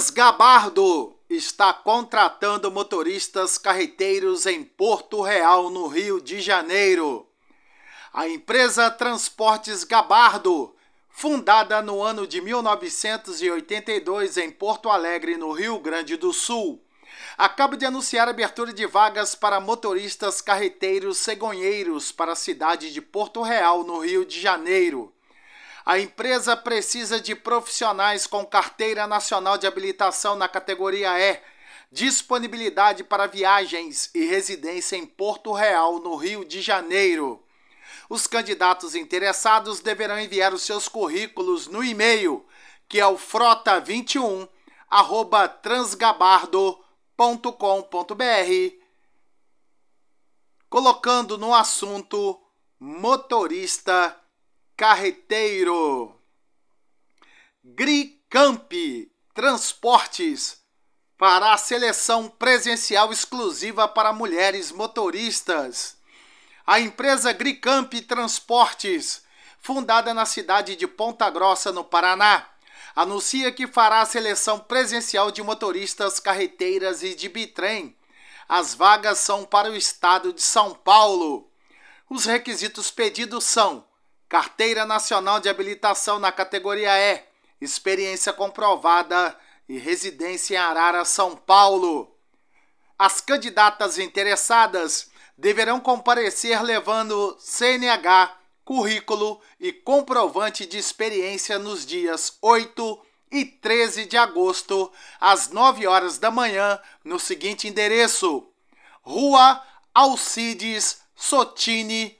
Luiz Gabardo está contratando motoristas carreteiros em Porto Real, no Rio de Janeiro. A empresa Transportes Gabardo, fundada no ano de 1982 em Porto Alegre, no Rio Grande do Sul, acaba de anunciar a abertura de vagas para motoristas carreteiros cegonheiros para a cidade de Porto Real, no Rio de Janeiro. A empresa precisa de profissionais com carteira nacional de habilitação na categoria E, disponibilidade para viagens e residência em Porto Real, no Rio de Janeiro. Os candidatos interessados deverão enviar os seus currículos no e-mail, que é o frota21@transgabardo.com.br, colocando no assunto motorista Carreteiro. Gricamp Transportes fará a seleção presencial exclusiva para mulheres motoristas. A empresa Gricamp Transportes, fundada na cidade de Ponta Grossa, no Paraná, anuncia que fará a seleção presencial de motoristas carreteiras e de bitrem. As vagas são para o estado de São Paulo. Os requisitos pedidos são Carteira Nacional de Habilitação na categoria E, experiência comprovada e residência em Arara, São Paulo. As candidatas interessadas deverão comparecer levando CNH, currículo e comprovante de experiência nos dias 8 e 13 de agosto, às 9 horas da manhã, no seguinte endereço: Rua Alcides Sotini,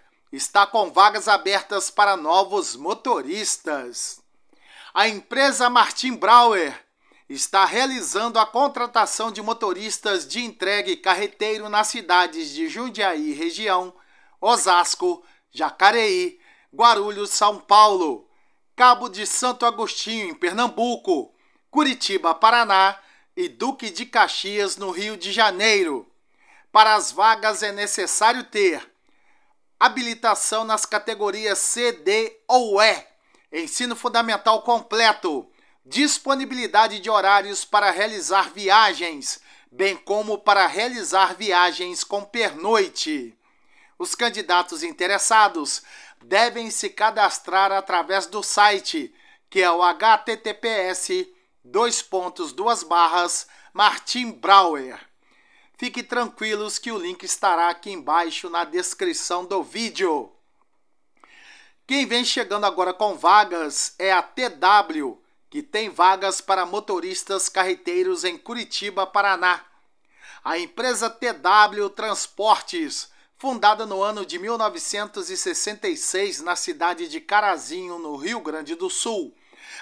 está com vagas abertas para novos motoristas. A empresa Martin Brauer está realizando a contratação de motoristas de entregue carreteiro nas cidades de Jundiaí, região, Osasco, Jacareí, Guarulhos, São Paulo, Cabo de Santo Agostinho, em Pernambuco, Curitiba, Paraná e Duque de Caxias, no Rio de Janeiro. Para as vagas é necessário ter habilitação nas categorias C, D ou E. Ensino fundamental completo. Disponibilidade de horários para realizar viagens, bem como para realizar viagens com pernoite. Os candidatos interessados devem se cadastrar através do site, que é o https dois barras Fique tranquilos que o link estará aqui embaixo na descrição do vídeo. Quem vem chegando agora com vagas é a TW, que tem vagas para motoristas carreteiros em Curitiba, Paraná. A empresa TW Transportes, fundada no ano de 1966 na cidade de Carazinho, no Rio Grande do Sul,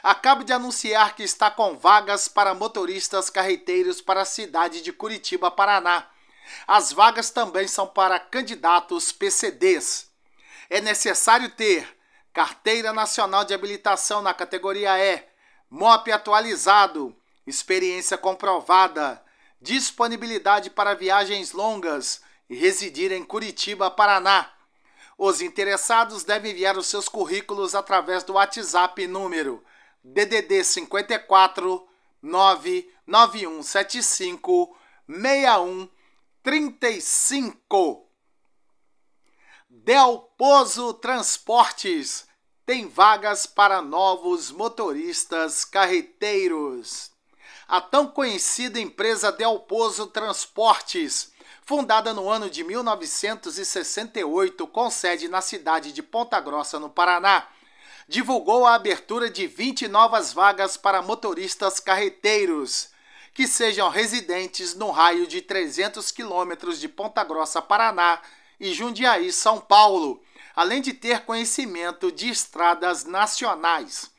acaba de anunciar que está com vagas para motoristas carreteiros para a cidade de Curitiba, Paraná. As vagas também são para candidatos PCDs. É necessário ter Carteira Nacional de Habilitação na categoria E, MOP atualizado, experiência comprovada, disponibilidade para viagens longas e residir em Curitiba, Paraná. Os interessados devem enviar os seus currículos através do WhatsApp número DDD 54 99175 6135. Pozo Transportes tem vagas para novos motoristas carreteiros. A tão conhecida empresa Del Pozo Transportes, fundada no ano de 1968, com sede na cidade de Ponta Grossa, no Paraná, divulgou a abertura de 20 novas vagas para motoristas carreteiros que sejam residentes no raio de 300 quilômetros de Ponta Grossa, Paraná e Jundiaí, São Paulo, além de ter conhecimento de estradas nacionais.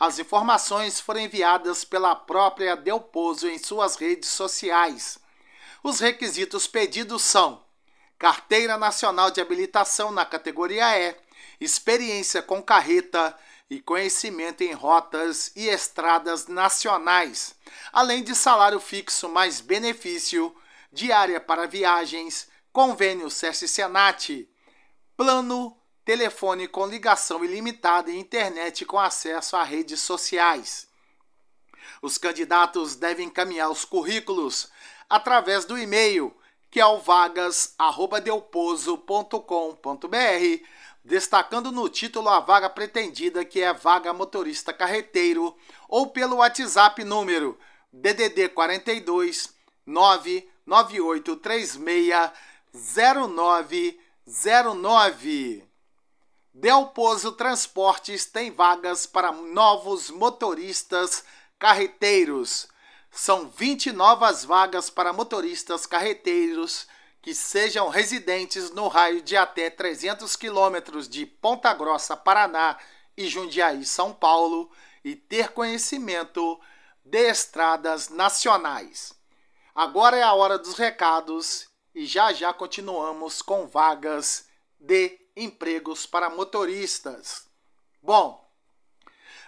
As informações foram enviadas pela própria Del Pozo em suas redes sociais. Os requisitos pedidos são carteira nacional de habilitação na categoria E, experiência com carreta e conhecimento em rotas e estradas nacionais, além de salário fixo mais benefício, diária para viagens, convênio SESC Senat, plano telefone com ligação ilimitada e internet com acesso a redes sociais. Os candidatos devem encaminhar os currículos através do e-mail que é o vagas@delpozo.com.br destacando no título a vaga pretendida, que é vaga motorista carreteiro, ou pelo WhatsApp número DDD 42 998360909. Delposo Transportes tem vagas para novos motoristas carreteiros. São 20 novas vagas para motoristas carreteiros que sejam residentes no raio de até 300 quilômetros de Ponta Grossa, Paraná e Jundiaí, São Paulo, e ter conhecimento de estradas nacionais. Agora é a hora dos recados e já já continuamos com vagas de empregos para motoristas. Bom,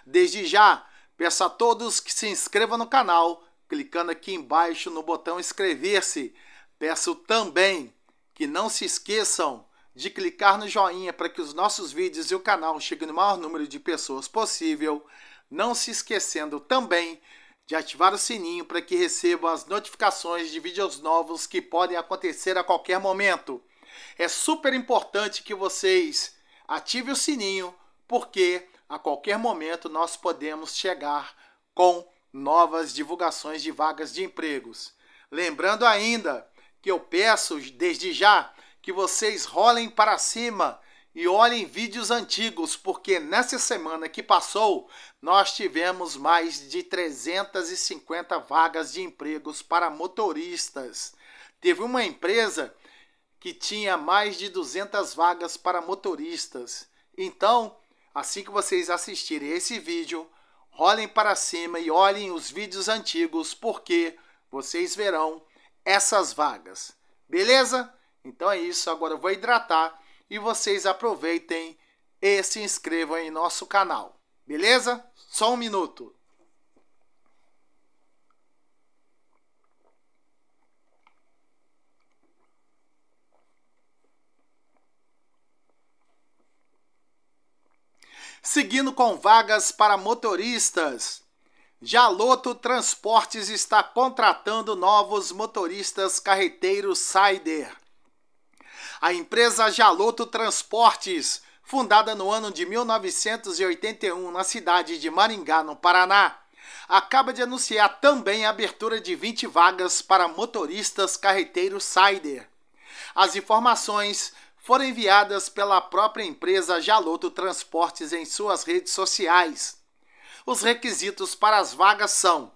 desde já peço a todos que se inscrevam no canal, clicando aqui embaixo no botão inscrever-se Peço também que não se esqueçam de clicar no joinha para que os nossos vídeos e o canal cheguem no maior número de pessoas possível. Não se esquecendo também de ativar o sininho para que recebam as notificações de vídeos novos que podem acontecer a qualquer momento. É super importante que vocês ativem o sininho, porque a qualquer momento nós podemos chegar com novas divulgações de vagas de empregos. Lembrando ainda que eu peço desde já que vocês rolem para cima e olhem vídeos antigos, porque nessa semana que passou, nós tivemos mais de 350 vagas de empregos para motoristas. Teve uma empresa que tinha mais de 200 vagas para motoristas. Então, assim que vocês assistirem esse vídeo, rolem para cima e olhem os vídeos antigos, porque vocês verão essas vagas. Beleza? Então é isso, agora eu vou hidratar e vocês aproveitem e se inscrevam em nosso canal. Beleza? Só um minuto. Seguindo com vagas para motoristas. Jaloto Transportes está contratando novos motoristas carreteiros Sider. A empresa Jaloto Transportes, fundada no ano de 1981 na cidade de Maringá, no Paraná, acaba de anunciar também a abertura de 20 vagas para motoristas carreteiros Sider. As informações foram enviadas pela própria empresa Jaloto Transportes em suas redes sociais os requisitos para as vagas são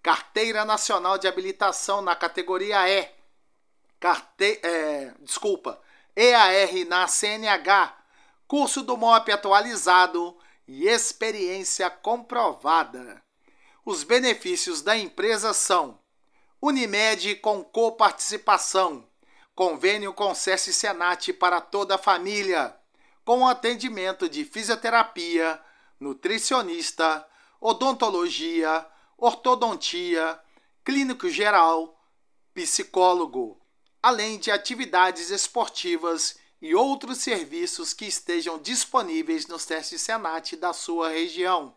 Carteira Nacional de Habilitação na categoria E, carte, é, desculpa, EAR na CNH, curso do MOP atualizado e experiência comprovada. Os benefícios da empresa são Unimed com coparticipação, convênio com SESC Senat para toda a família, com atendimento de fisioterapia, nutricionista, odontologia, ortodontia, clínico geral, psicólogo, além de atividades esportivas e outros serviços que estejam disponíveis nos testes Senat da sua região.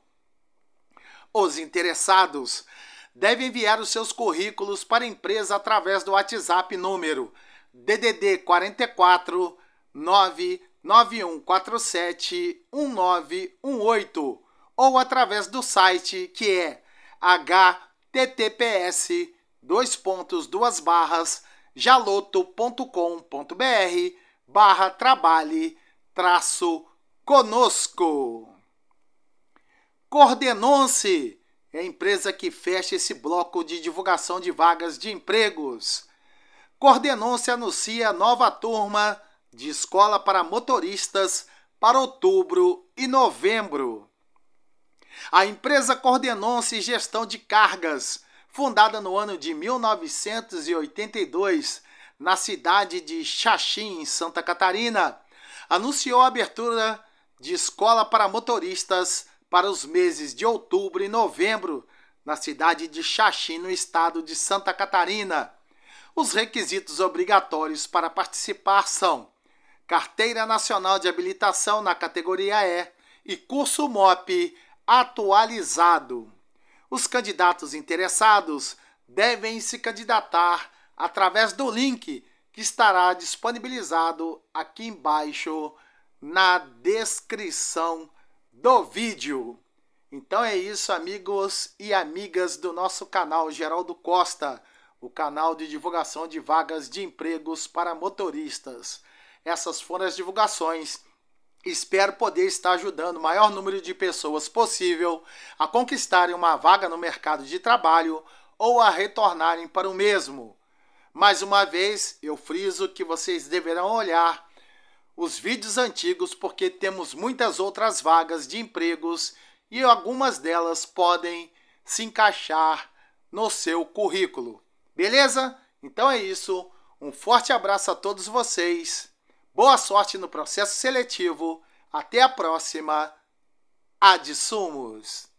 Os interessados devem enviar os seus currículos para a empresa através do WhatsApp número DDD 44 99147 1918 ou através do site que é https dois pontos duas barras jaloto.com.br barra trabalhe traço conosco. Coordenon-se é a empresa que fecha esse bloco de divulgação de vagas de empregos. Coordenon-se anuncia nova turma de escola para motoristas para outubro e novembro. A empresa Coordenonce gestão de cargas, fundada no ano de 1982, na cidade de Xaxim, em Santa Catarina, anunciou a abertura de escola para motoristas para os meses de outubro e novembro, na cidade de Xaxim, no estado de Santa Catarina. Os requisitos obrigatórios para participar são carteira nacional de habilitação na categoria E e curso MOP atualizado. Os candidatos interessados devem se candidatar através do link que estará disponibilizado aqui embaixo na descrição do vídeo. Então é isso, amigos e amigas do nosso canal Geraldo Costa, o canal de divulgação de vagas de empregos para motoristas. Essas foram as divulgações Espero poder estar ajudando o maior número de pessoas possível a conquistarem uma vaga no mercado de trabalho ou a retornarem para o mesmo. Mais uma vez, eu friso que vocês deverão olhar os vídeos antigos porque temos muitas outras vagas de empregos e algumas delas podem se encaixar no seu currículo. Beleza? Então é isso. Um forte abraço a todos vocês. Boa sorte no processo seletivo. Até a próxima. Adsumos.